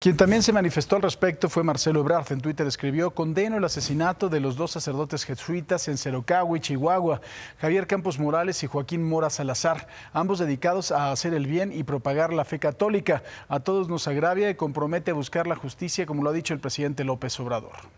Quien también se manifestó al respecto fue Marcelo Ebrard. En Twitter escribió, condeno el asesinato de los dos sacerdotes jesuitas en Cerocagua Chihuahua, Javier Campos Morales y Joaquín Mora Salazar, ambos dedicados a hacer el bien y propagar la fe católica. A todos nos agravia y compromete a buscar la justicia, como lo ha dicho el presidente López Obrador.